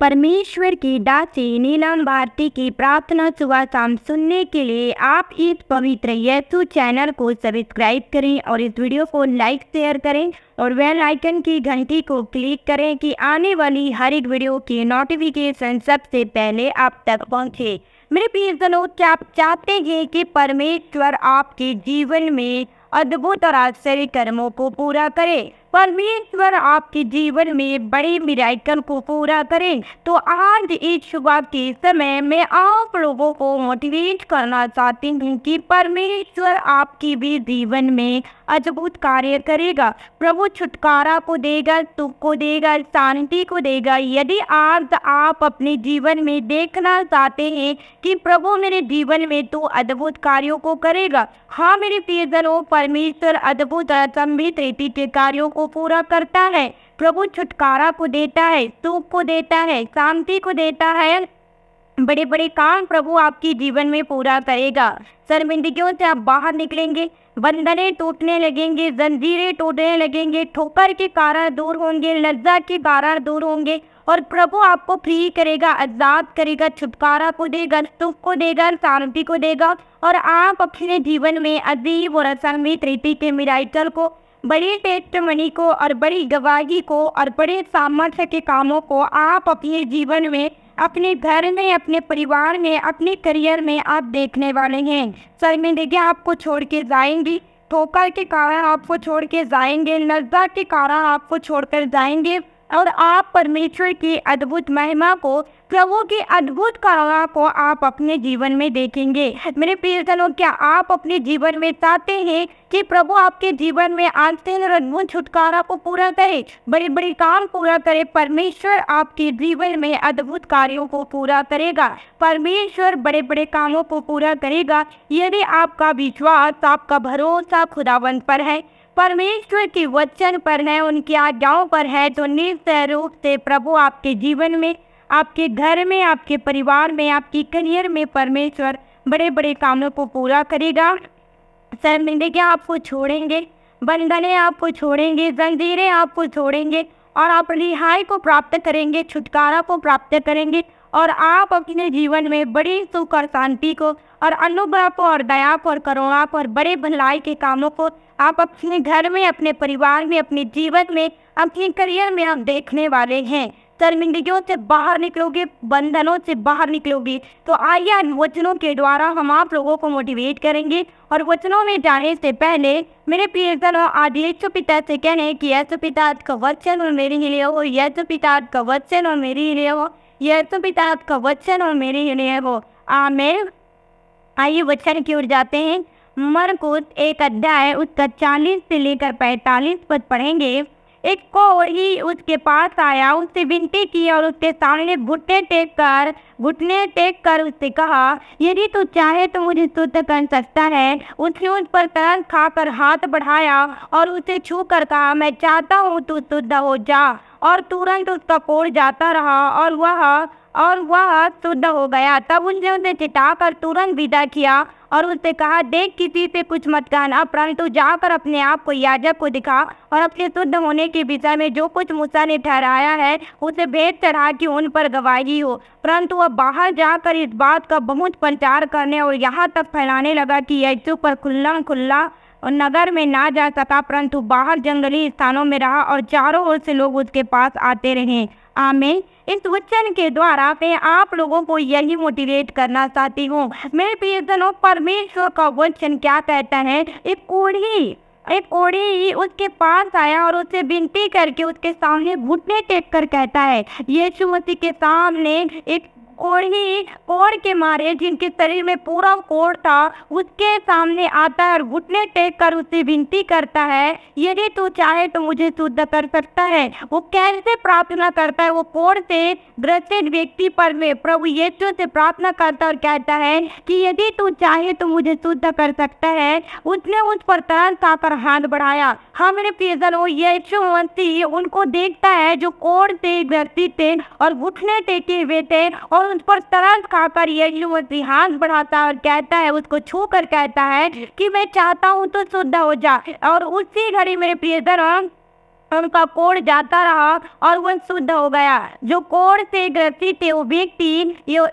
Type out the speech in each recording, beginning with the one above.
परमेश्वर की दासी नीलम भारती की प्रार्थना सुबह शाम सुनने के लिए आप इस पवित्र यशु चैनल को सब्सक्राइब करें और इस वीडियो को लाइक शेयर करें और वेल आइकन की घंटी को क्लिक करें कि आने वाली हर एक वीडियो की नोटिफिकेशन सबसे पहले आप तक पहुंचे मेरे प्रियजनों क्या आप चाहते हैं कि परमेश्वर आपके जीवन में अद्भुत और आश्चर्य कर्मों को पूरा करे परमेश्वर आपके जीवन में बड़े मिराइकल को पूरा करें तो आज इस सुबह के समय मैं आप लोगों को मोटिवेट करना चाहती हूँ कि परमेश्वर आपके भी जीवन में अद्भुत कार्य करेगा प्रभु छुटकारा को देगा सुख को देगा शांति को देगा यदि आज आप अपने जीवन में देखना चाहते हैं कि प्रभु मेरे जीवन में तो अद्भुत कार्यों को करेगा हाँ मेरे प्रियजनों परमेश्वर अद्भुत असंभित रीति के कार्यों को को पूरा करता है प्रभु छुटकारा को देता है सुख को देता है शांति को देता है बड़े बड़े काम प्रभु आपके जीवन में पूरा करेगा शर्मिंदगियों से आप बाहर निकलेंगे बंधने टूटने लगेंगे जंजीरें टूटने लगेंगे ठोकर के कारण दूर होंगे लज्जा के कारण दूर होंगे और प्रभु आपको फ्री करेगा आजाद करेगा छुटकारा को देगा सुख को देगा शांति को देगा और आप अपने जीवन में अजीब और असमित रीति के मिराइटल को बड़े मनी को और बड़ी गवाही को और बड़े सामर्थ्य के कामों को आप अपने जीवन में अपने घर में अपने परिवार में अपने करियर में आप देखने वाले हैं शर्मिंदगी आपको छोड़ के जाएंगी ठोकर के कारण आपको छोड़ के जाएंगे नजदा के कारण आपको छोड़कर जाएंगे और आप परमेश्वर की अद्भुत महिमा को प्रभु की अद्भुत कला को आप अपने जीवन में देखेंगे मेरे प्रियजनों क्या आप अपने जीवन में चाहते हैं कि प्रभु आपके जीवन में आते रंगून छुटकारा को पूरा करे बड़े बड़े काम पूरा करे परमेश्वर आपके जीवन में अद्भुत कार्यों को पूरा करेगा परमेश्वर बड़े बड़े कामों को पूरा करेगा यदि आपका विश्वास आपका भरोसा खुदावन पर है परमेश्वर के वचन पर है उनकी आज्ञाओं पर है तो निश्चय रूप से प्रभु आपके जीवन में आपके घर में आपके परिवार में आपकी करियर में परमेश्वर बड़े बड़े कामों को पूरा करेगा शर्मिंदगी आपको छोड़ेंगे बंधने आपको छोड़ेंगे जंजीरें आपको छोड़ेंगे और आप रिहाई को प्राप्त करेंगे छुटकारा को प्राप्त करेंगे और आप अपने जीवन में बड़ी सुख और शांति को और अनुभव और दया और करुणा और बड़े भलाई के कामों को आप अपने घर में अपने परिवार में अपने जीवन में अपने करियर में आप देखने वाले हैं शर्मिंदगियों से बाहर निकलोगे बंधनों से बाहर निकलोगे तो आइए वचनों के द्वारा हम आप लोगों को मोटिवेट करेंगे और वचनों में जाने से पहले मेरे प्रियजन और यशु पिता से कहने कि यशु पिता का वचन और मेरी हिले हो यशु पिता का वचन और मेरी हिले हो यह तो पिता आपका वचन और मेरे लिए हो आमेर आइए वचन की ओर जाते हैं मरकुत एक अध्याय उसका चालीस से लेकर पैंतालीस पद पढ़ेंगे एक को ही उसके पास आया उससे विनती की और उसके सामने घुटने टेक कर घुटने टेक कर उससे कहा यदि तू चाहे तो मुझे शुद्ध कर सकता है उसने उस पर तरंग खाकर हाथ बढ़ाया और उसे छू कर कहा मैं चाहता हूँ तू शुद्ध हो जा और तुरंत उसका कोड़ जाता रहा और वह और वह शुद्ध हो गया तब उसने उसे चिटा कर तुरंत विदा किया और उसने कहा देख किसी से कुछ मत कहना परंतु जाकर अपने आप को याजक को दिखा और अपने शुद्ध होने के विषय में जो कुछ मूसा ने ठहराया है उसे भेद चढ़ा कि उन पर गवाही हो परंतु वह बाहर जाकर इस बात का बहुत प्रचार करने और यहाँ तक फैलाने लगा कि यीशु पर खुल्ला खुल्ला और नगर में ना जा सका परंतु बाहर जंगली स्थानों में रहा और चारों ओर से लोग उसके पास आते रहे आमिर इस वचन के द्वारा मैं आप लोगों को यही मोटिवेट करना चाहती हूँ मेरे प्रियजनों परमेश्वर का वचन क्या कहता है एक कोढ़ी एक ओढ़ी ही उसके पास आया और उसे विनती करके उसके सामने घुटने टेक कर कहता है यीशु मसीह के सामने एक कोढ़ ही कोढ़ के मारे जिनके शरीर में पूरा कोढ़ था उसके सामने आता है और घुटने टेक कर उसे विनती करता है यदि तू चाहे तो मुझे शुद्ध कर सकता है वो कैसे प्रार्थना करता है वो कोढ़ से ग्रसित व्यक्ति पर में प्रभु ये से प्रार्थना करता और कहता है कि यदि तू चाहे तो मुझे शुद्ध कर सकता है उसने उस पर तरन आकर हाथ बढ़ाया हाँ मेरे प्रियजन वो यीशु मसीह उनको देखता है जो कोढ़ से ग्रसित थे और घुटने टेके हुए थे और उस पर तरस खाकर यीशु मसीह हाथ बढ़ाता है और कहता है उसको छू कर कहता है कि मैं चाहता हूँ तो शुद्ध हो जा और उसी घड़ी मेरे प्रियतर उनका कोड जाता रहा और वह शुद्ध हो गया जो कोड से ग्रसित थे वो व्यक्ति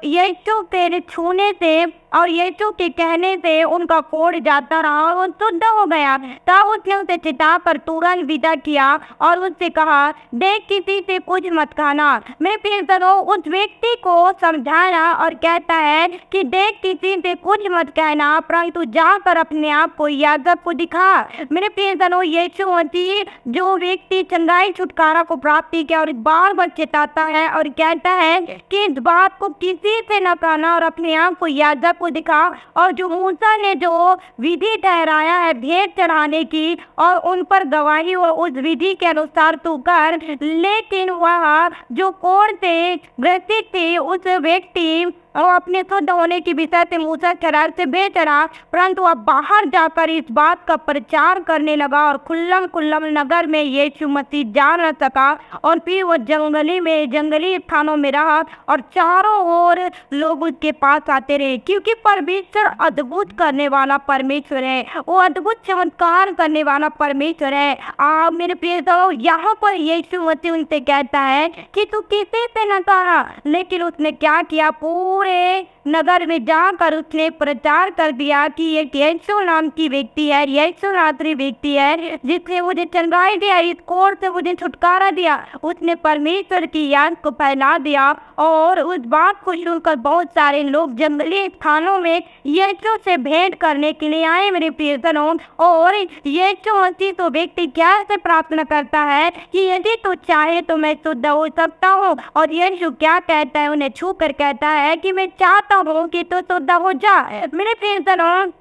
यीशु के छूने से और यीशु के कहने से उनका कोढ़ जाता रहा और वो शुद्ध हो गया तब उसने उसे चिता पर तुरंत विदा किया और उससे कहा देख किसी से कुछ मत खाना मैं पेसरो तो उस व्यक्ति को समझाना और कहता है कि देख किसी से कुछ मत कहना परंतु जाकर अपने आप को यादव को दिखा मेरे पेसरो यीशु मसीह जो व्यक्ति चंगाई छुटकारा को प्राप्ति किया और बार बार चिताता है और कहता है कि इस बात को किसी से न कहना और अपने आप को यादव को दिखा और जो मूसा ने जो विधि ठहराया है भेंट चढ़ाने की और उन पर गवाही और उस विधि के अनुसार तू कर लेकिन वह जो कोर थे ग्रसित थे उस व्यक्ति और अपने शुद्ध तो होने की विषय से मूसा शरार से बेचरा परंतु अब बाहर जाकर इस बात का प्रचार करने लगा और खुल्लम खुल्लम नगर में ये चुमती जा न सका और फिर वो जंगली में जंगली स्थानों में रहा और चारों ओर लोग उसके पास आते रहे क्योंकि परमेश्वर अद्भुत करने वाला परमेश्वर है वो अद्भुत चमत्कार करने वाला परमेश्वर है आ मेरे प्रिय यहाँ पर ये चुमती उनसे कहता है कि तू किसी पे न कहा लेकिन उसने क्या किया पूरा করে नगर में जाकर उसने प्रचार कर दिया कि एक यशो नाम की व्यक्ति है यशो रात्रि व्यक्ति है जिसने मुझे चंगाई दिया इस कोर से मुझे छुटकारा दिया उसने परमेश्वर की याद को फैला दिया और उस बात को सुनकर बहुत सारे लोग जंगली स्थानों में यशो से भेंट करने के लिए आए मेरे प्रियजनों और यशो मसीह तो व्यक्ति क्या से प्रार्थना करता है कि यदि तू तो चाहे तो मैं शुद्ध हो सकता हूँ और यशु क्या कहता है उन्हें छू कर कहता है कि मैं चाहता अब हो कि तो तोदा हो जा मेरे फ्रेंड्स दा नाम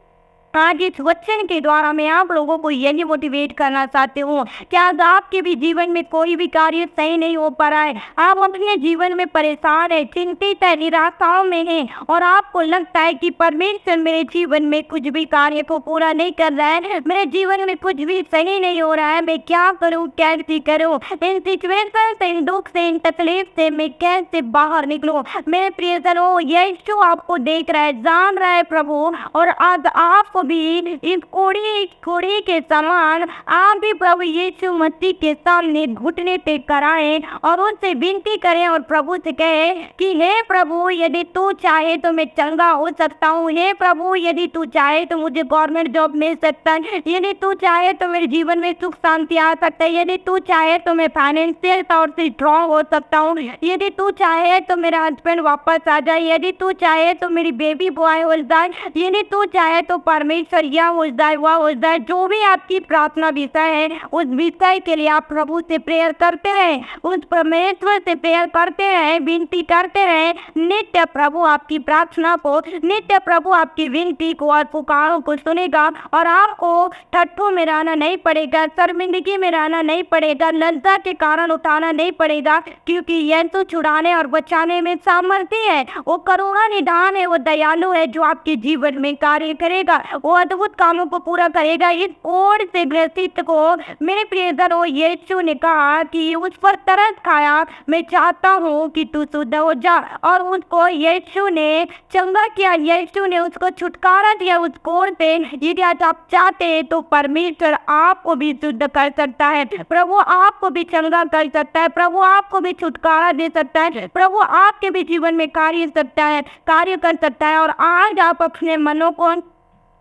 आज इस वचन के द्वारा मैं आप लोगों को यही मोटिवेट करना चाहती हूँ कि आज आपके भी जीवन में कोई भी कार्य सही नहीं हो पा रहा है आप अपने जीवन में परेशान है चिंतित है निराशाओं में है और आपको लगता है कि परमेश्वर मेरे जीवन में कुछ भी कार्य को पूरा नहीं कर रहा है मेरे जीवन में कुछ भी सही नहीं हो रहा है मैं क्या करूँ कैसे करूँ इन सिचुएशन से इन दुख से इन तकलीफ से मैं कैसे बाहर निकलूँ मेरे प्रियजनों यीशु आपको देख रहा है जान रहा है प्रभु और आज आपको भी इस कोड़ी कोड़ी के समान आप भी प्रभु यीशु मसीह के सामने घुटने पे कराए और उनसे विनती करें और प्रभु से कहे कि हे प्रभु यदि तू चाहे तो मैं चंगा हो सकता हूँ हे प्रभु यदि तू चाहे तो मुझे गवर्नमेंट जॉब मिल सकता है यदि तू चाहे तो मेरे जीवन में सुख शांति आ सकता है यदि तू चाहे तो मैं फाइनेंशियल तौर से स्ट्रॉन्ग हो सकता हूँ यदि तू चाहे तो मेरा हस्बैंड वापस आ जाए यदि तू चाहे तो मेरी बेबी बॉय हो जाए यदि तू चाहे तो पर परमेश्वर या उजदाय व उजदाय जो भी आपकी प्रार्थना विषय है उस विषय के लिए आप प्रभु से प्रेयर करते हैं उस परमेश्वर से प्रेयर करते हैं विनती करते हैं नित्य प्रभु आपकी प्रार्थना को नित्य प्रभु आपकी विनती को और पुकारों को सुनेगा और आपको ठट्ठों में रहना नहीं पड़ेगा शर्मिंदगी में रहना नहीं पड़ेगा लज्जा के कारण उठाना नहीं पड़ेगा क्योंकि यह तो छुड़ाने और बचाने में सामर्थ्य है वो करुणा निधान है वो दयालु है जो आपके जीवन में कार्य करेगा वो अद्भुत कामों को पूरा करेगा इस ओर से ग्रसित को मेरे प्रियजन प्रियजनों यीशु ने कहा कि उस पर तरस खाया मैं चाहता हूँ कि तू शुद्ध हो जा और उसको यीशु ने चंगा किया यीशु ने उसको छुटकारा दिया उस कोर से यदि आज आप चाहते हैं तो परमेश्वर आपको भी शुद्ध कर सकता है प्रभु आपको भी चंगा कर सकता है प्रभु आपको भी छुटकारा दे सकता है प्रभु आपके भी जीवन में कार्य सकता है कार्य कर सकता है और आज आप अपने मनों को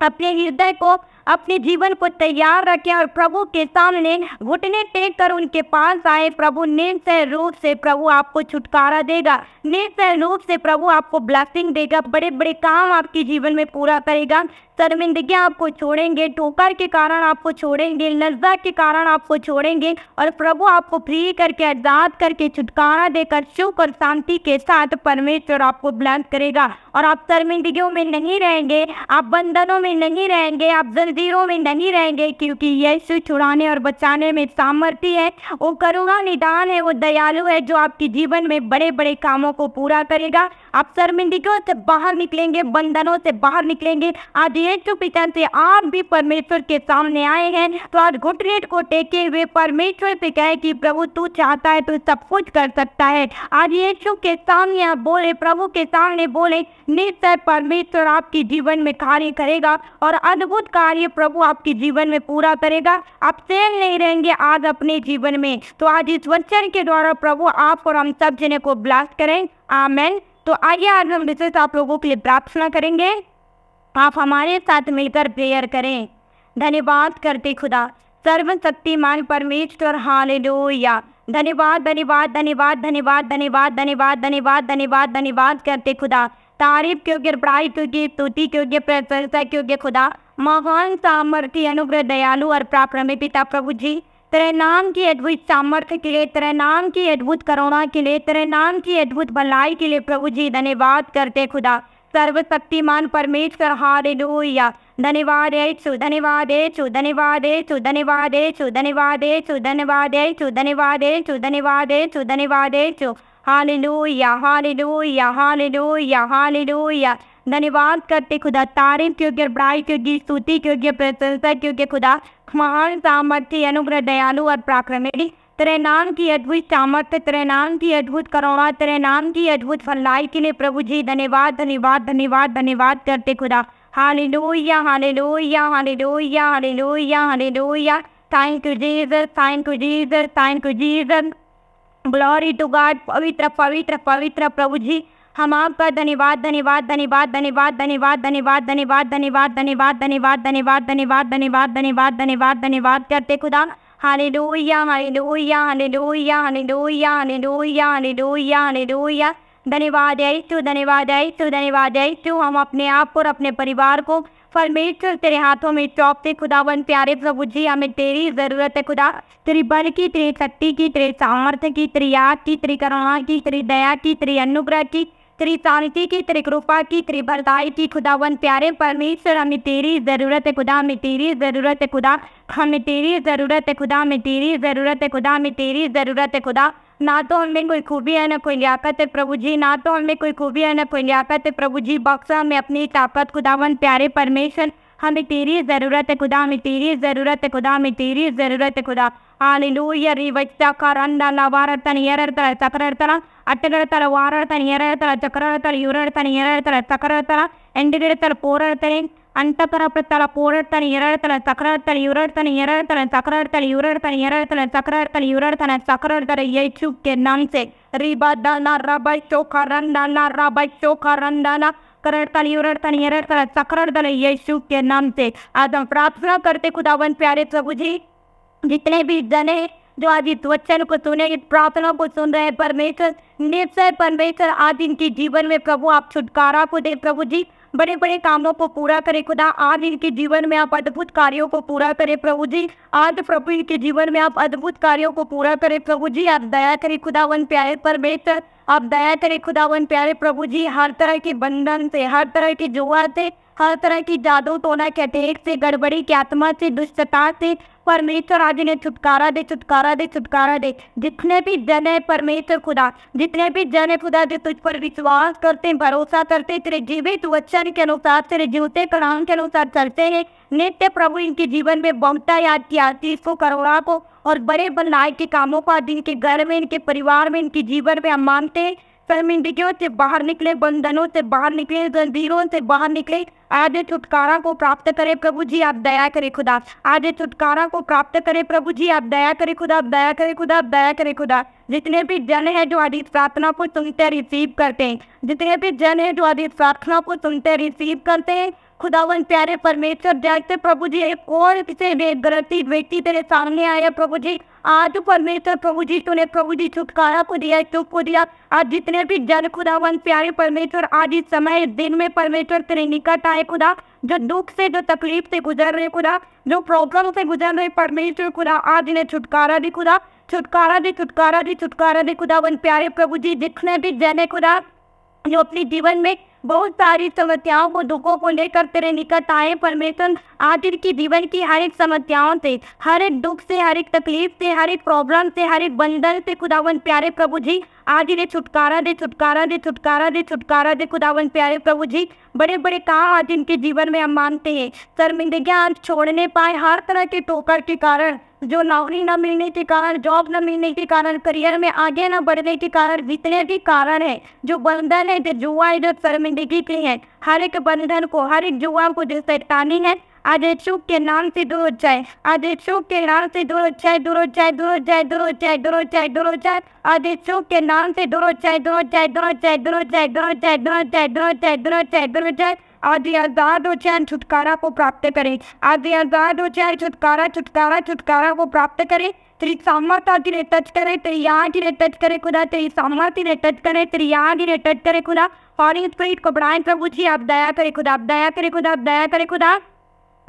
अपने हृदय को अपने जीवन को तैयार रखें और प्रभु के सामने घुटने टेक कर उनके पास आए प्रभु निर्सह रूप से प्रभु आपको छुटकारा देगा निर्सह रूप से प्रभु आपको ब्लैसिंग देगा बड़े बड़े काम आपके जीवन में पूरा करेगा शर्मिंदगी आपको छोड़ेंगे ठोकर के कारण आपको छोड़ेंगे लज्जा के कारण आपको छोड़ेंगे और प्रभु आपको फ्री करके आजाद करके छुटकारा देकर सुख और शांति के साथ परमेश्वर आपको ब्लैस करेगा और आप शर्मिंदगियों में नहीं रहेंगे आप बंधनों में नहीं रहेंगे आप जल जीरो में नहीं रहेंगे क्योंकि यीशु छुड़ाने और बचाने में सामर्थ्य है वो करुणा निदान है वो दयालु है जो आपके जीवन में बड़े बड़े कामों को पूरा करेगा आप शर्मिंदगियों से बाहर निकलेंगे बंधनों से बाहर निकलेंगे आज यीशु पिता से आप भी परमेश्वर के सामने आए हैं तो आज घुटनेट को टेके हुए परमेश्वर से कहे कि प्रभु तू चाहता है तो सब कुछ कर सकता है आज यीशु के सामने आप बोले प्रभु के सामने बोले निश्चय परमेश्वर आपके जीवन में कार्य करेगा और अद्भुत कार्य प्रभु आपके जीवन में पूरा करेगा आप सेल नहीं रहेंगे आज अपने जीवन में तो आज इस वचन के द्वारा प्रभु आप और हम सब जने को ब्लास्ट करें आमेन तो आइए आज हम विशेष आप लोगों के लिए प्रार्थना करेंगे आप हमारे साथ मिलकर प्रेयर करें धन्यवाद करते खुदा सर्वशक्तिमान परमेश्वर हाल धन्यवाद धन्यवाद धन्यवाद धन्यवाद धन्यवाद धन्यवाद धन्यवाद धन्यवाद धन्यवाद करते खुदा तारीफ क्योंकि पढ़ाई क्योंकि स्तुति क्योंकि प्रशंसा क्योंकि खुदा महान सामर्थ्य अनुग्रह दयालु और प्राप्त पिता प्रभु जी तेरे नाम की अद्भुत सामर्थ्य के लिए तेरे नाम की अद्भुत करुणा के लिए तेरे नाम की अद्भुत भलाई के लिए प्रभु जी धन्यवाद करते खुदा सर्वशक्तिमान परमेश्वर हारे लोहिया धन्यवाद येचु धन्यवाद येचु धन्यवाद येचु धन्यवाद येचु धन्यवाद येचु धन्यवाद येचु धन्यवाद येचु धन्यवाद येचु धन्यवाद येचु हालेलुया हालेलुया हालेलुया हालेलुया धन्यवाद करते खुदा तारीफ क्योंकि बड़ाई क्योंकि स्तुति क्योंकि प्रशंसा क्योंकि खुदा महान सामर्थ्य अनुग्रह दयालु और प्राक्रमिक तेरे नाम की अद्भुत सामर्थ्य तेरे नाम की अद्भुत करुणा तेरे नाम की अद्भुत फललाई के लिए प्रभु जी धन्यवाद धन्यवाद धन्यवाद धन्यवाद करते खुदा लो लो या या लोहिया लो या हाले लो या लोहिया लो या thank you Jesus thank you Jesus thank you Jesus glory to God पवित्र पवित्र पवित्र प्रभु जी हम आपका धन्यवाद धन्यवाद धन्यवाद धन्यवाद धन्यवाद धन्यवाद धन्यवाद धन्यवाद धन्यवाद धन्यवाद धन्यवाद धन्यवाद धन्यवाद धन्यवाद धन्यवाद धन्यवाद करते खुदा हालेलुया हालेलुया हालेलुया हालेलुया हालेलुया हालेलुया हालेलुया धन्यवाद तू धन्यवाद तू धन्यवाद तू हम अपने आप और अपने परिवार को परमेश्वर तेरे हाथों में चौपते खुदावन प्यारे प्रभु जी हमें तेरी ज़रूरत है खुदा तेरी बल की तेरी शक्ति की तेरे सामर्थ्य की तेरी याद की तेरी करुणा की तेरी दया की तेरी अनुग्रह की त्रितानिति की त्रिकृपा की त्रिभरताई की खुदावन प्यारे परमेश्वर हमें तेरी ज़रूरत है खुदा में तेरी ज़रूरत है खुदा हमें तेरी ज़रूरत है खुदा में तेरी ज़रूरत है खुदा में तेरी ज़रूरत है खुदा ना तो हमें कोई खूबी है ना कोई लियाकत है प्रभु जी ना तो हमें कोई खूबी है ना कोई लियाकत है प्रभु जी बक्सा हमें अपनी ताकत खुदावन प्यारे परमेश्वर हमें तेरी ज़रूरत है खुदा हमें तेरी ज़रूरत है खुदा हमें तेरी ज़रूरत है खुदा ಹಾಲೆಲೂಯರ್ ಈ ವೈತಾಕಾರ ಅಂಡಲ್ಲ ವಾರರ್ತಾನೆ ಎರಡ್ತಾರ ತಕರ ಇರ್ತಾರ ಅಟ್ಟಗಿರ್ತಾರ ವಾರರ್ತಾನೆ ಎರಡ್ತಾರ ಚಕ್ರ ಇರ್ತಾರ ಇವ್ರಿರ್ತಾನೆ ಎರಡ್ತಾರ ತಕರ ಇರ್ತಾರ ಎಂಡಿಗಿರ್ತಾರ ಪೋರಾಡ್ತಾನೆ ಅಂಟಕರ ಪ್ರತಾರ ಪೋರಾಡ್ತಾನೆ ಎರಡ್ತಾರ ತಕರ ಇರ್ತಾನೆ ಇವ್ರಿರ್ತಾನೆ ಎರಡ್ತಾರ ತಕರ ಇರ್ತಾನೆ ಇವ್ರಿರ್ತಾನೆ ಎರಡ್ತಾರ ತಕರ ಇರ್ತಾನೆ ಇವ್ರಿರ್ತಾನೆ ತಕರ ಇರ್ತಾರೆ ಯೇಚುಕ್ಕೆ ನಾನ್ಸೆ ರಿಬದನ ರಬೈ ಚೋಕ ರಂಡಲ ರಬೈ ಚೋಕ ರಂಡಲ के नाम से आज हम प्रार्थना करते खुदावन प्यारे प्रभु जी जितने भी जने जो आज इस वचन को सुने इस प्रार्थना को सुन रहे हैं परमेश्वर निश्चय परमेश्वर आज इनके जीवन में प्रभु आप छुटकारा को दे प्रभु जी बड़े बड़े कामों को पूरा करे खुदा आज इनके जीवन में आप अद्भुत कार्यों को पूरा करे प्रभु जी आज प्रभु इनके जीवन में आप अद्भुत कार्यों को पूरा करे प्रभु जी आप दया करे खुदा वन प्यारे परमेश्वर आप दया करें खुदावन प्यारे प्रभु जी हर तरह के बंधन से हर तरह की जुआ से हर तरह की जादू टोना के अटेक से गड़बड़ी की आत्मा से दुष्टता से परमेश्वर आज ने छुटकारा दे छुटकारा दे छुटकारा दे जितने भी जन है परमेश्वर खुदा जितने भी जन है खुदा जो तुझ पर विश्वास करते भरोसा करते तेरे जीवित वचन के अनुसार तेरे जीवते कलाम के अनुसार चलते हैं नित्य प्रभु इनके जीवन में बमता याद किया तीस को करुणा को और बड़े बनाए के कामों का इनके घर में इनके परिवार में इनके जीवन में हम मानते हैं शर्मिंदगियों से बाहर निकले बंधनों से बाहर निकले जंजीरों से बाहर निकले आज छुटकारा को प्राप्त करें प्रभु जी आप दया करें खुदा आज छुटकारा को प्राप्त करें प्रभु जी आप दया करें खुदा आप दया करें खुदा आप दया करें खुदा जितने भी जन है जो अधिक प्रार्थना को सुनते रिसीव करते हैं जितने भी जन है जो अधिक प्रार्थना को सुनते रिसीव करते हैं खुदावन प्यारे परमेश्वर जैसे प्रभु जी एक और किसे गलती व्यक्ति तेरे सामने आया प्रभु जी आज परमेश्वर प्रभु जी तूने प्रभु जी छुटकारा को दिया चुप को दिया आज जितने भी जन खुदावन प्यारे परमेश्वर आज इस समय दिन में परमेश्वर तेरे निकट आए खुदा जो दुख से जो तकलीफ से गुजर रहे खुदा जो प्रॉब्लम से गुजर रहे परमेश्वर खुदा आज इन्हें छुटकारा दी खुदा छुटकारा दी छुटकारा दी छुटकारा दी खुदावन प्यारे प्रभु जी जितने भी जने खुदा जो अपने जीवन में बहुत सारी समस्याओं को दुखों को लेकर तेरे निकट आए परमेश्वर आज की जीवन की हर एक समस्याओं से हर एक दुख से हर एक तकलीफ से हर एक प्रॉब्लम से हर एक बंधन से खुदावन प्यारे प्रभु जी आज इन्हें छुटकारा दे छुटकारा दे छुटकारा दे छुटकारा दे खुदावन प्यारे प्रभु जी बड़े बड़े काम आज इनके जीवन में हम मानते हैं शर्मिंदगी आज छोड़ने पाए हर तरह के टोकर के कारण जो नौकरी न मिलने के कारण जॉब न मिलने के कारण करियर में आगे न बढ़ने के कारण जितने भी कारण है जो बंधन है जुआ जो शर्मिंदगी की है हर एक बंधन को हर एक जुआ को जो सैतानी है आज इच्छुक के नाम से दूर हो जाए आज इच्छुक के नाम से दूर हो जाए दूर हो जाए दूर हो जाए दूर हो जाए दूर हो जाए दूर जाए आज इच्छुक के नाम से दूर हो जाए दूर हो जाए दूर हो जाए दूर हो जाए दूर हो जाए दूर हो जाए दूर जाए दूर जाए दूर जाए आदि आजाद हो चैन छुटकारा को प्राप्त करें आदि आजाद हो चैन छुटकारा छुटकारा छुटकारा को प्राप्त करें तेरी सामर्थ्य ने टच करे तेरी याद ने टच करे खुदा तेरी सामर्थ्य ने टच करे तेरी याद ने टच करे खुदा और इस पेट को बढ़ाए प्रभु जी आप दया करे खुदा आप दया करे खुदा आप दया करे खुदा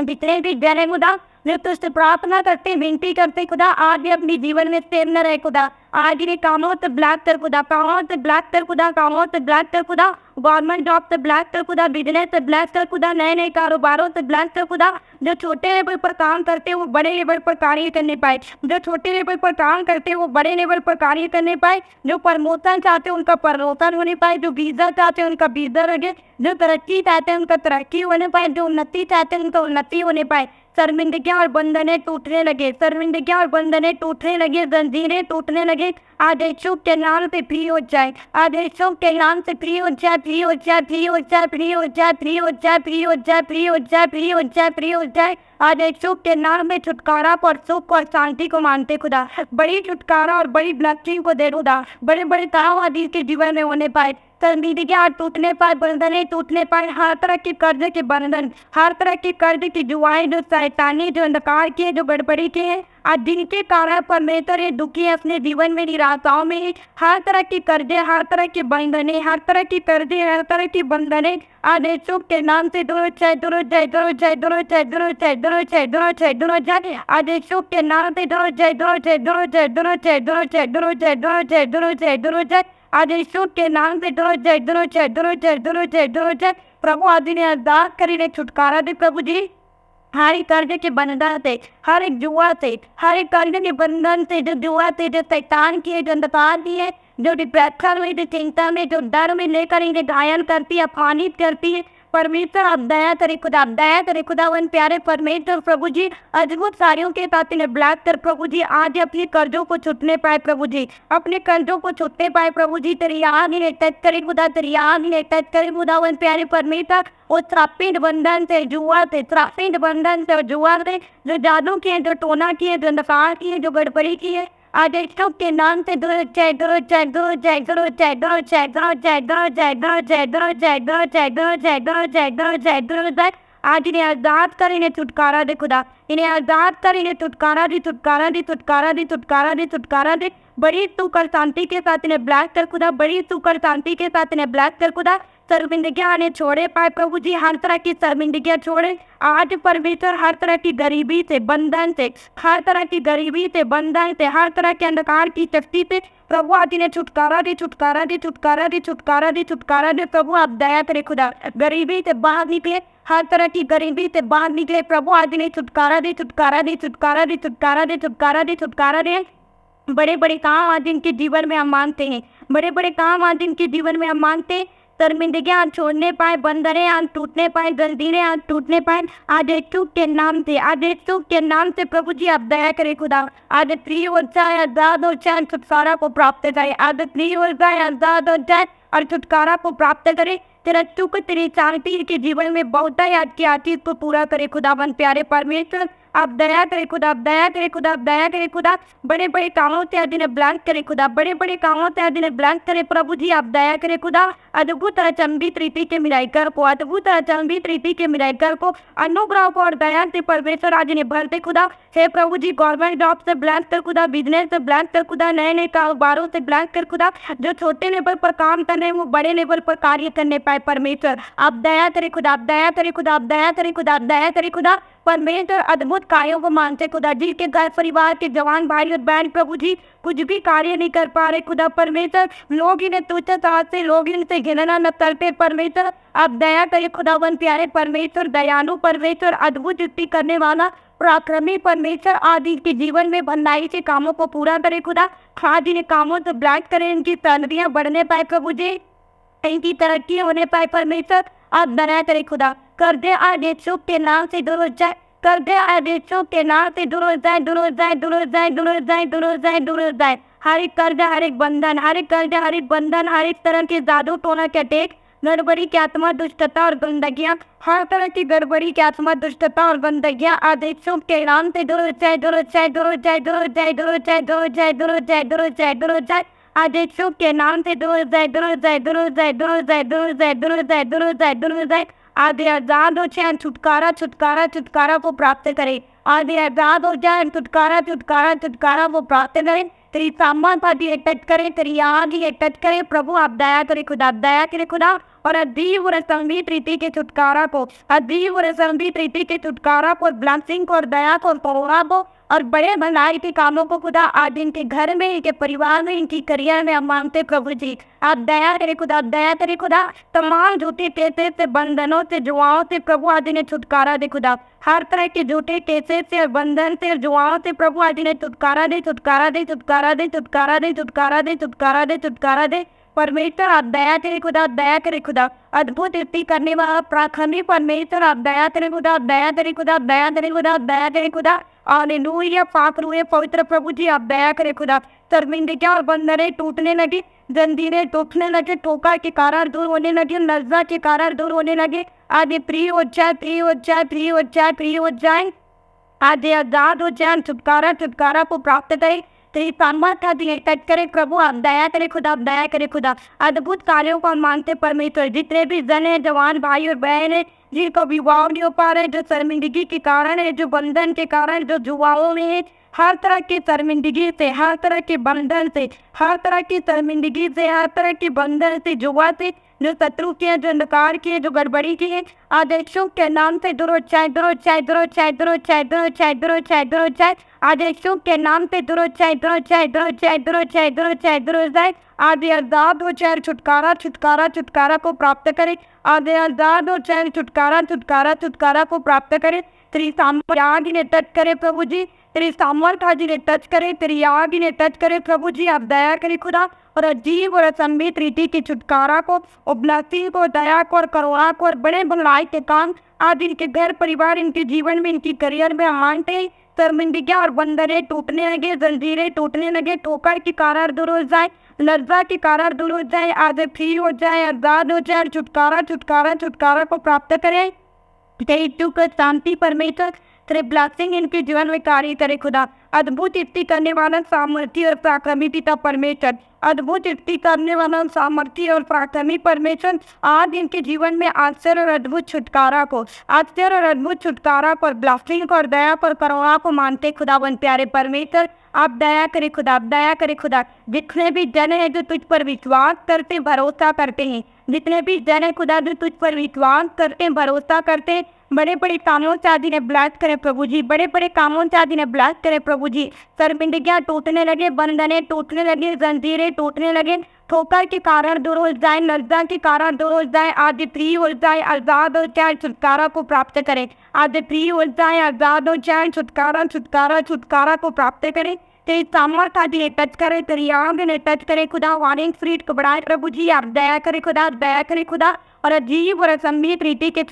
जितने भी डरे खुदा जो तुझसे प्रार्थना करते विनती करते खुदा आज भी अपने जीवन में स्थिर न रहे खुदा ಆಗಿರಿಕಾಮೋತ್ ಬ್ಲಾಕ್ ब्लैक ಕಾಮೋತ್ खुदा ತರ್ಕುದ कामोत ब्लैक खुदा ब्लैक खुदा गवर्नमेंट जॉब तो ब्लैक खुदा बिजनेस तो ब्लैक खुदा नए नए कारोबारों तो ब्लैक खुदा जो छोटे लेवल पर काम करते हैं वो बड़े लेवल पर कार्य करने पाए जो छोटे लेवल पर काम करते हैं वो बड़े लेवल पर कार्य करने पाए जो प्रमोशन चाहते हैं उनका प्रमोशन होने पाए जो वीज़ा चाहते हैं उनका वीज़ा रखे जो तरक्की चाहते हैं उनका तरक्की होने पाए जो उन्नति चाहते हैं उनका उन्नति होने पाए शर्मिंदगियाँ और बंधने टूटने लगे शर्मिंदगियाँ और बंधने टूटने लगे जंजीरें टूटने लगे आदेशों के नाम से फ्री हो जाए आदेशों के नाम से फ्री हो जाए फ्री हो जाए फ्री हो जाए फ्री हो जाए फ्री हो जाए फ्री हो जाए फ्री हो जाए फ्री हो जाए फ्री हो जाए आज एक शुभ के नाम में छुटकारा पर सुख और शांति को मानते खुदा बड़ी छुटकारा और बड़ी ब्लैसिंग को दे खुदा बड़े बड़े ताव आदि के जीवन में होने पाए दीदी के हाथ टूटने पर बंधने टूटने पर हर तरह के कर्ज के बंधन हर तरह के कर्ज की जुआएं जो सैतानी जो अंधकार के जो गड़बड़ी के हैं और जिनके कारण परमेश्वर ये दुखी है अपने जीवन में निराशाओं में हर तरह की कर्जे हर तरह के बंधने हर तरह की कर्जे हर तरह की बंधने आदेशों के नाम से दुरो जय दुरो जय दुरो जय दुरो जय दुरो जय दुरो जय दुरो जय दुरो जय आदेशों के नाम से दुरो जय दुरो जय दुरो जय दुरो जय दुरो जय दुरो जय दुरो जय दुरो जय दुरो जय આદેશો કે નામ તે ધ્રોજય ધ્રોજય ધ્રોજય ધ્રોજય ધ્રોજય પ્રભુ આદિને અરદાસ કરીને છુટકારા દે પ્રભુજી हर एक कर्ज के बंधन से हर एक जुआ से हर एक कर्ज के बंधन से जो जुआ से जो शैतान की है जो अंधकार की है जो डिप्रेशन में जो चिंता में जो डर में लेकर इन्हें गायन करती है अपमानित करती है परमेश्वर आप दया करे खुदा आप दया करे खुदावन प्यारे परमेश्वर प्रभु जी अद्भुत सारियों के साथ इन्हें ब्लैक कर प्रभु जी आज अपने कर्जों को छुटने पाए प्रभु जी अपने कर्जों को छुटने पाए प्रभु जी तेरी आग ने टच करे खुदा तेरी आग ने टच करे खुदावन प्यारे परमेश्वर वो त्रापिंड बंधन से जुआ से त्रापिंड बंधन से जुआ से जो जादू किए जो टोना किए जो नकार किए जो गड़बड़ी किए आदेशों के नाम से दूर जाए दूर जाए दूर जाए दूर जाए दूर जाए दूर जाए दूर जाए दूर जाए दूर जाए दूर जाए दूर जाए दूर जाए दूर जाए दूर जाए आज इन्हें आजाद कर इन्हें छुटकारा दे खुदा इन्हें आजाद कर इन्हें छुटकारा दे छुटकारा दे छुटकारा दे छुटकारा दे छुटकारा दे बड़ी सुकर शांति के साथ इन्हें ब्लैक कर खुदा बड़ी सुकर शांति के साथ इन्हें ब्लैक कर खुदा शर्मिंदगियाँ ने छोड़े पाए प्रभु जी हर तरह की शर्मिंदगियाँ छोड़े आज परमेश्वर हर तरह की गरीबी से बंधन से हर तरह की गरीबी से बंधन से हर तरह के अंधकार की शक्ति से प्रभु आज ने छुटकारा दी छुटकारा दी छुटकारा दी छुटकारा दी छुटकारा दे प्रभु आप दया करे खुदा गरीबी से बाहर निकले हर तरह की गरीबी से बाहर निकले प्रभु आज ने छुटकारा दे छुटकारा दे छुटकारा दे छुटकारा दे छुटकारा दे छुटकारा दे बड़े बड़े काम आज इनके जीवन में हम मानते हैं बड़े बड़े काम आज इनके जीवन में हम मानते हैं शर्मिंदगी आज छोड़ने पाए बंदरे आज टूटने पाए जंजीरें आज टूटने पाए आज एक चुप के नाम से आज एक चुप के नाम से प्रभु जी आप दया करें खुदा आज प्रिय और चाहे आजाद और चाहे छुटकारा को प्राप्त करें आज प्रिय और चाहे आजाद और चाहे और छुटकारा को प्राप्त करे तेरा चुक तेरी शांति के जीवन में बहुत ही आज की आती को पूरा करे खुदाबंद प्यारे परमेश्वर आप दया करें खुदा आप दया करें खुदा आप दया करें खुदा बड़े बड़े कामों से ने ब्लैंक करें खुदा बड़े बड़े कामों से ने ब्लैंक करें प्रभु जी आप दया करें खुदा अद्भुत अचंबित रीति के कर को अद्भुत अचंबित रीति के कर को अनुग्रह को और दया से परमेश्वर आदि ने भरते खुदा हे प्रभु जी गवर्नमेंट जॉब से ब्लैंक कर खुदा बिजनेस से ब्लैंक कर खुदा नए नए कारोबारों से ब्लैंक कर खुदा जो छोटे लेवल पर काम कर रहे हैं वो बड़े लेवल पर कार्य करने पाए परमेश्वर आप दया करें खुदा आप दया करें खुदा आप दया करें खुदा आप दया करें खुदा परमेश्वर अद्भुत कार्यों को मानते खुदा जी के घर परिवार के जवान भाई और बहन प्रभु जी कुछ भी कार्य नहीं कर पा रहे खुदा परमेश्वर लोग इन्हें तुच्छ साथ से लोग इनसे घिरना न करते परमेश्वर आप दया करिए खुदावन प्यारे परमेश्वर दयालु परमेश्वर अद्भुत युक्ति करने वाला पराक्रमी परमेश्वर आदि के जीवन में भंडाई से कामों को पूरा करे खुदा खाद इन कामों से ब्लैक करें इनकी तनवियाँ बढ़ने पाए प्रभु जी इनकी तरक्की होने पाए परमेश्वर आप दया करे खुदा कर दे चुप के नाम से दूर जाए कर दे चुप के नाम से दूर दूर दूर जाए जाए जाए दूर दुरुजाए दुरुजाए दुरुजाए दुरुजाए जाए हर एक कर दे हर एक बंधन हर एक कर दे हर एक बंधन हर एक तरह के जादू टोना के टेक गड़बड़ी की आत्मा दुष्टता और गंदगियाँ हर तरह की गड़बड़ी की आत्मा दुष्टता और गंदगियाँ आदि चुप के नाम से दूर जाए दूर जाए दूर जाए दूर जाए दूर जाए दूर जाए दूर जाए दूर जाए दूर जाए आदि चुप के नाम से दूर जाए दूर जाए दूर जाए दूर जाए दूर जाए दूर जाए दूर जाए दूर जाए आधे आजाद हो जाए छुटकारा छुटकारा छुटकारा को प्राप्त करें आधे आजाद हो जाए छुटकारा छुटकारा छुटकारा वो प्राप्त करें तेरी सामान पाती लिए टच करें तेरी यहाँ लिए टच करें प्रभु आप दया करें खुदा दया करें खुदा और अधीव और संगीत के छुटकारा को अधीव और संगीत के छुटकारा को ब्लासिंग को और दया को पौरा को और बड़े भलाई के कामों को खुदा आज इनके घर में इनके परिवार में इनकी करियर में हम प्रभु जी आप दया करे खुदा दया करे खुदा तमाम झूठे केसे से बंधनों से जुआओं से प्रभु आज इन्हें छुटकारा दे खुदा हर तरह के झूठे केसे से बंधन से जुआओं से प्रभु आज इन्हें छुटकारा दे छुटकारा दे छुटकारा दे छुटकारा दे छुटकारा दे छुटकारा दे छुटकारा दे परमेश्वर आप दया तेरे खुदा दया करे खुदा अद्भुत युक्ति करने वाला प्राखंडी परमेश्वर आप दया तेरे खुदा दया तेरे खुदा दया तेरे खुदा दया तेरे खुदा आलेलूया पाक रूए पवित्र प्रभु जी आप दया करे खुदा शर्मिंदगी और बंधने टूटने लगी जंजीरें टूटने लगे टोका के कारण दूर होने लगे लज्जा के कारण दूर होने लगे आदि प्रिय हो जाए प्रिय हो जाए प्रिय हो जाए प्रिय हो जाए आदि आजाद हो जाए छुटकारा छुटकारा को प्राप्त करें तेरी सामर्थ रिलेटेड करे प्रभु आप दया करे खुदा आप दया करे खुदा अद्भुत कार्यों को हम मांगते परमेश्वर जितने भी जन है जवान भाई और बहन है जिनको विवाह नहीं हो पा रहे जो शर्मिंदगी के कारण है जो बंधन के कारण जो युवाओं में है हर तरह की शर्मिंदगी से हर तरह के बंधन से हर तरह की शर्मिंदगी से हर तरह के बंधन से जुआ से जो शत्रु की जो अंधकार की जो गड़बड़ी की है आदेशों के नाम से दुरो चाय दुरो चाय दुरो चाय दुरो चाय दुरो चाय दुरो चाय दुरो चाय आदेशों के नाम से दुरो चाय दुरो चाय दुरो चाय दुरो चाय दुरो चाय दुरो चाय आदि आजाद हो चाहे छुटकारा छुटकारा छुटकारा को प्राप्त करे आदि आजाद हो चाहे छुटकारा छुटकारा छुटकारा को प्राप्त करे श्री साम्राज्य ने तट करे प्रभु जी तेरी सामर्थ हाजिने टच करे तेरी आगिने टच करे प्रभु जी आप दया करें खुदा और अजीब और असंभित रीति की छुटकारा को और ब्लसिंग को दया को और करुणा को और बड़े भलाई के काम आज इनके घर परिवार इनके जीवन में इनकी करियर में आंटे शर्मिंदगियाँ और बंदरें टूटने लगे जंजीरें टूटने लगे ठोकर की कारार दूर हो जाए लज्जा की कारार दूर हो जाए आज फ्री हो जाए आजाद हो जाए और छुटकारा छुटकारा छुटकारा को प्राप्त करें शांति परमेश्वर तेरे ब्लैसिंग इनके जीवन में कार्य करे खुदा अद्भुत युक्ति करने वाला सामर्थ्य और पराक्रमी पिता परमेश्वर अद्भुत युक्ति करने वाला सामर्थ्य और पराक्रमी परमेश्वर आज इनके जीवन में आश्चर्य और अद्भुत छुटकारा को आश्चर्य और अद्भुत छुटकारा पर ब्लास्टिंग और दया पर करुणा को मानते खुदा बन प्यारे परमेश्वर आप दया करे खुदा आप दया करे खुदा जितने भी जन है जो तुझ पर विश्वास करते भरोसा करते हैं जितने भी जन है खुदा जो तुझ पर विश्वास करते भरोसा करते हैं बड़े बड़े कामों से आदि ने ब्लास्ट करें प्रभु जी बड़े बड़े कामों से आदि ने ब्लास्ट करें प्रभु जी शर्मिंदगियाँ टूटने लगे बंधने टूटने लगे जंजीरें टूटने लगे ठोकर के कारण दूर हो जाए नर्जा के कारण दूर हो जाए आदि फ्री हो जाए आजाद हो जाए छुटकारा को प्राप्त करें आदि फ्री हो जाए आजाद हो जाए छुटकारा छुटकारा छुटकारा को प्राप्त करें खुदा मानते प्रभु जी आप दया करे खुदा और के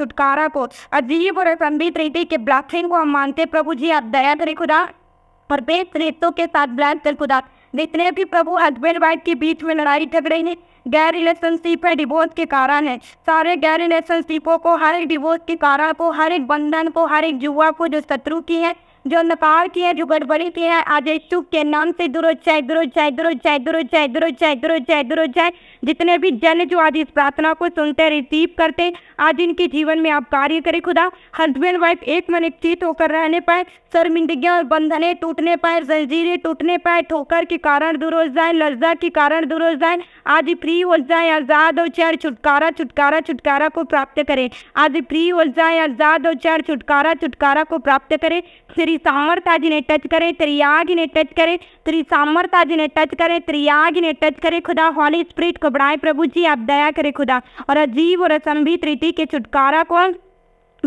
साथ कर खुदा जितने भी प्रभु हस्बैंड वाइफ के बीच में लड़ाई झगड़े हैं गैर रिलेशनशिप है डिवोर्स के कारण है सारे गैर रिलेशनशिपों को हर एक डिवोर्स के कारण को हर एक बंधन को हर एक युवा को जो शत्रु की है जो नकार की है जो गड़बड़ी की है आज यीशु के नाम से दूर चाय दुरो चाय दुरो चाय दुरो चाय दुरो चाय दुरो चाय दुरो चाय जितने भी जन जो आज इस प्रार्थना को सुनते रिसीव करते आज इनके जीवन में आप कार्य करें खुदा हस्बैंड वाइफ एक मन चीत होकर रहने पाए शर्मिंदगियाँ और बंधने टूटने पाए जंजीरें टूटने पाए ठोकर के कारण दूर हो जाए लज्जा के कारण दूर हो जाए आज फ्री हो जाए आज़ाद हो चार छुटकारा छुटकारा छुटकारा को प्राप्त करें आज फ्री हो जाए आज़ाद हो चार छुटकारा छुटकारा को प्राप्त करें श्री त्रिसामरता जी ने टच करें आग ने टच करें त्रिसामरता जी ने टच करें आग ने टच करें खुदा हॉली स्प्रिट को बढ़ाए प्रभु जी आप दया करें खुदा और अजीब और असंभित त्रिति के छुटकारा को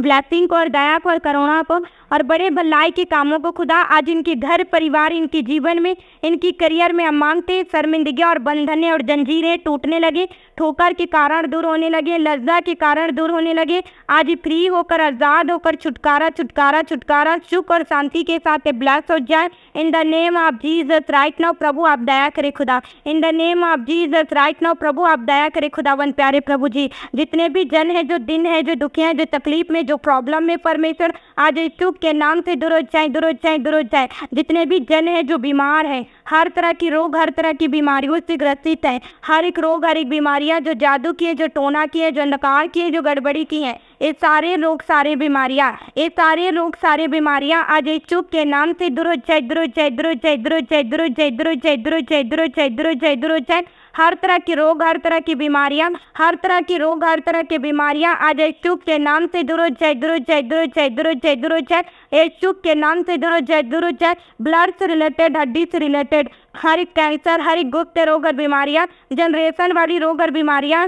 ब्लैसिंग को और दया को और करुणा को और बड़े भलाई के कामों को खुदा आज इनके घर परिवार इनके जीवन में इनकी करियर में हम मांगते हैं शर्मिंदगी और बंधने और जंजीरें टूटने लगे ठोकर के कारण दूर होने लगे लज्जा के कारण दूर होने लगे आज फ्री होकर आज़ाद होकर छुटकारा छुटकारा छुटकारा सुख और शांति के साथ ब्लस हो जाए in the name of Jesus right now प्रभु आप दया करे खुदा in the name of Jesus right now प्रभु आप दया करे खुदावन प्यारे प्रभु जी जितने भी जन है जो दिन है जो दुखी हैं जो तकलीफ में जो प्रॉब्लम में परमेश्वर आज सुख के नाम से दूर जाए दूर जाए दूर जाए जितने भी जन है जो बीमार है हर तरह की रोग हर तरह की बीमारियों से ग्रसित है हर एक रोग हर एक बीमारी बीमारियां जो जादू की है जो टोना की है जो नकार की है जो गड़बड़ी की है ये सारे रोग सारे बीमारियां ये सारे रोग सारे बीमारियां आज चुप के नाम से दुरुचय चैद्रो चैद्रो दुरुचय चैद्रो दुरुचय दुरुचय चैद्रो चैद्रो चैद्रो चैद हर तरह के रोग हर तरह की बीमारियाँ हर तरह के रोग हर तरह की बीमारियाँ आज चुप के नाम से दूर जय दुरु जय दुरु जय दुरु जय दुरु जय हो के नाम से दूर जय दुरु जय ब्लड से रिलेटेड हड्डी से रिलेटेड हर एक कैंसर हर एक गुप्त रोग और बीमारियाँ जनरेशन वाली रोग और बीमारियाँ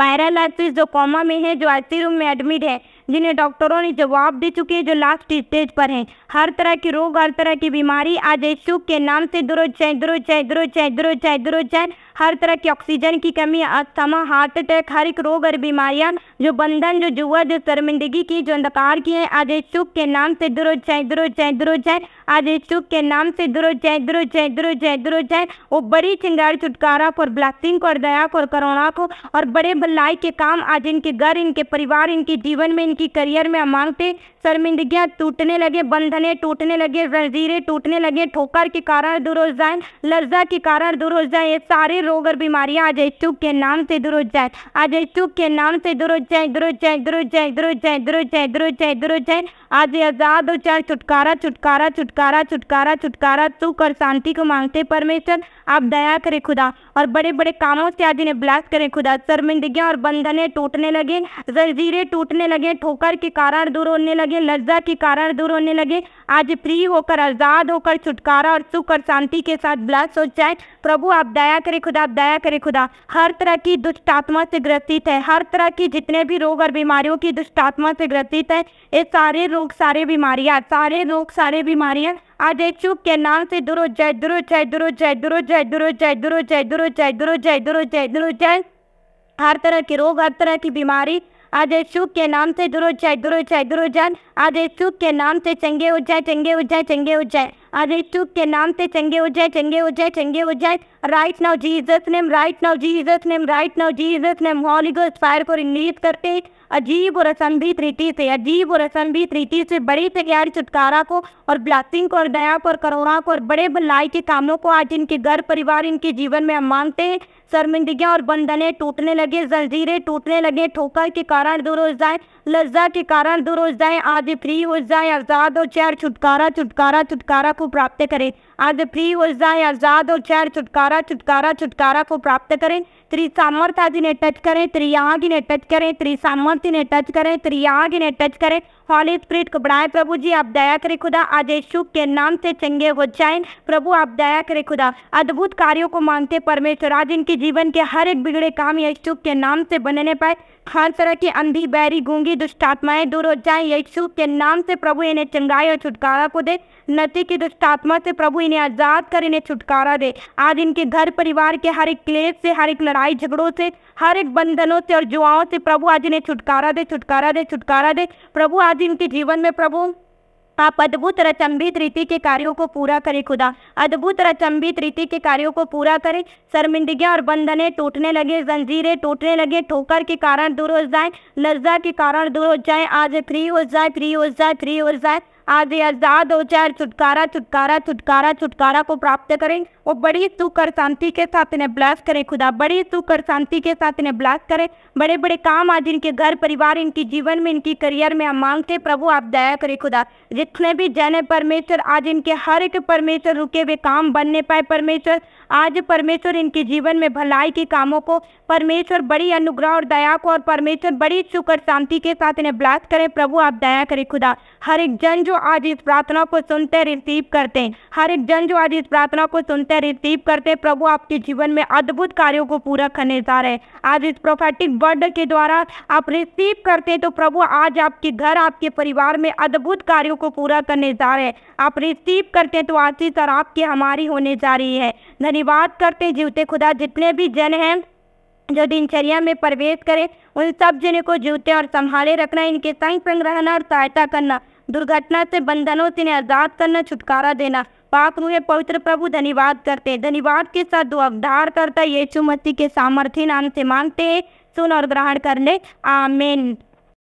पैरालिसिस जो कॉमा में है जो आई रूम में एडमिट है जिन्हें डॉक्टरों ने जवाब दे चुके हैं जो लास्ट स्टेज पर हैं हर तरह के रोग हर तरह की बीमारी आज यशु के नाम से चय दुरोचैन चय दुरोचैन चय हर तरह की ऑक्सीजन की कमी अस्थमा हार्ट अटैक हर एक रोग और बीमारियां जो बंधन जो जुआ जो शर्मिंदगी की जो अंधकार की है आज यशु के नाम से चय दुरोचैन चय आज यशु के नाम से दुरोचैन चय दुरोचैन चय वो बड़ी चिंगार छुटकारा को और को और दया को और को और बड़े भलाई के काम आज इनके घर इनके परिवार इनके जीवन में इनकी करियर में अमांग थे शर्मिंदगियाँ टूटने लगे बंधने टूटने लगे जंजीरें टूटने लगे ठोकर के कारण दूर हो जाए लर्जा के कारण दूर हो जाए ये सारे रोग और बीमारियाँ अजय चुग के नाम से दूर हो जाए अजय चुग के नाम से दूर हो जाए दूर हो जाए दूर हो जाए दूर हो जाए दूर हो जाए दूर हो जाए दूर हो जाए आज आजाद हो चाहे छुटकारा छुटकारा छुटकारा छुटकारा छुटकारा सुख और शांति को मांगते परमेश्वर आप दया करें खुदा और बड़े बड़े कामों से आज इन्हें ब्लास्ट करें खुदा शर्मिंदगियाँ और बंधने टूटने लगे जंजीरें टूटने लगे ठोकर के कारण दूर होने लगे लज्जा के कारण दूर होने लगे आज फ्री होकर आज़ाद होकर छुटकारा और सुख और शांति के साथ ब्लास्ट हो जाए प्रभु आप दया करें खुदा आप दया करें खुदा हर तरह की दुष्ट आत्मा से ग्रसित है हर तरह की जितने भी रोग और बीमारियों की दुष्ट आत्मा से ग्रसित है ये सारे रोग सारे बीमारियाँ सारे रोग सारे बीमारियाँ आधे आदेशु के नाम से दुरो जय दुरो जय दुरो जय दुरो जय दुरो जय दुरो जय दुरो जय दुरो जय दुरो जय दुरो जय हर तरह के रोग हर तरह की बीमारी आधे आदेशु के नाम से दुरो जय दुरो जय दुरो जय आदेशु के नाम से चंगे हो जाए चंगे हो जाए चंगे हो जाए आधे आदेशु के नाम से चंगे हो जाए चंगे हो जाए चंगे हो जाए right now Jesus name right now Jesus name right now Jesus name holy ghost fire को रिलीज करते हैं अजीब और असंभित रीति से अजीब और असंभित रीति से बड़ी से गैर छुटकारा को और ब्लासिंग को और दया को और करोड़ा को और बड़े भलाई के कामों को आज इनके घर परिवार इनके जीवन में हम मानते हैं शर्मिंदगियाँ और बंधने टूटने लगे जंजीरें टूटने लगे ठोकर के कारण दूर हो जाए लज्जा के कारण दूर हो जाए आज फ्री हो जाए आज़ाद और चैर छुटकारा छुटकारा छुटकारा को प्राप्त करें आज फ्री हो जाए आज़ाद और चैर छुटकारा छुटकारा छुटकारा को प्राप्त करें त्री त्रिसामर्थाजी ने टच करें त्रियागी ने टच करें सामर्थ्य ने टच करें त्रियागी ने टच करें हॉली स्प्रिट को बढ़ाए प्रभु जी आप दया करे खुदा आज यीशु के नाम से चंगे हो जाए प्रभु आप दया करे खुदा अद्भुत कार्यों को मांगते परमेश्वर आज इनके जीवन के हर एक बिगड़े काम यीशु के नाम से बनने पाए हर तरह की अंधी बैरी गूंगी दुष्टात्माएं दूर हो जाए यीशु के नाम से प्रभु इन्हें चंगाई और छुटकारा को दे नती की दुष्टात्मा से प्रभु इन्हें आज़ाद कर इन्हें छुटकारा दे आज इनके घर परिवार के हर एक क्लेश से हर एक लड़ाई झगड़ों से हर एक बंधनों से और जुआओं से प्रभु आज इन्हें छुटकारा दे छुटकारा दे छुटकारा दे प्रभु आज आज इनके जीवन में प्रभु आप अद्भुत और रीति के कार्यों को पूरा करें खुदा अद्भुत और रीति के कार्यों को पूरा करें शर्मिंदगियाँ और बंधने टूटने लगे जंजीरें टूटने लगे ठोकर के कारण दूर हो जाए लज्जा के कारण दूर हो जाए आज फ्री हो जाए फ्री हो जाए फ्री हो जाए आज आजाद हो जाए छुटकारा छुटकारा छुटकारा छुटकारा को प्राप्त करें वो बड़ी सुख और शांति के साथ इन्हें ब्लास करे खुदा बड़ी सुख और शांति के साथ इन्हें ब्लास करे बड़े बड़े काम आज इनके घर परिवार इनकी जीवन में इनकी करियर में हम मांगते प्रभु आप दया करे खुदा जितने भी जने परमेश्वर आज इनके हर एक परमेश्वर रुके हुए काम बनने पाए परमेश्वर आज परमेश्वर इनके जीवन में भलाई के कामों को परमेश्वर बड़ी अनुग्रह और दया को और परमेश्वर बड़ी सुख और शांति के साथ इन्हें ब्लास्ट करें प्रभु आप दया करें खुदा हर एक जन जो आज इस प्रार्थना को सुनते रिसीव करते हैं हर एक जन जो आज इस प्रार्थना को सुनते करते रिसीव करते प्रभु आपके जीवन में अद्भुत कार्यों को पूरा करने जा रहे आज इस प्रोफेटिक वर्ड के द्वारा आप रिसीव करते हैं तो प्रभु आज आपके घर आपके परिवार में अद्भुत कार्यों को पूरा करने जा रहे आप रिसीव करते हैं तो आशीष और आपके हमारी होने जा रही है धन्यवाद करते हैं जीवते खुदा जितने भी जन हैं जो दिनचर्या में प्रवेश करें उन सब जने को जूते और संभाले रखना इनके संग संग रहना और सहायता करना दुर्घटना से बंधनों से आज़ाद करना छुटकारा देना पाप मुहे पवित्र प्रभु धन्यवाद करते हैं धन्यवाद के साथ दो अवधार करता ये चुमती के सामर्थ्य नाम से मांगते हैं सुन और ग्रहण करने आमेन